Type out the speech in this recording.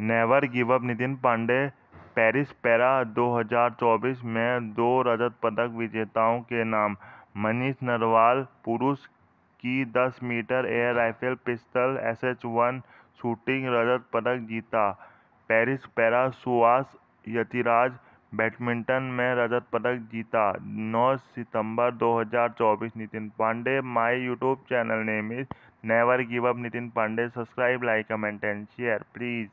never give up Nitin Pandey Paris para 2024 में दो रजत पदक विजेताओं के नाम मनीष नरवाल पुरुष की 10 metre air rifle pistol S H one shooting रजत पदक जीता Paris para Suhas Yathiraj badminton में रजत पदक जीता 9 सितंबर 2024 Nitin Pandey my YouTube channel name is never give up Nitin Pandey subscribe like comment and share please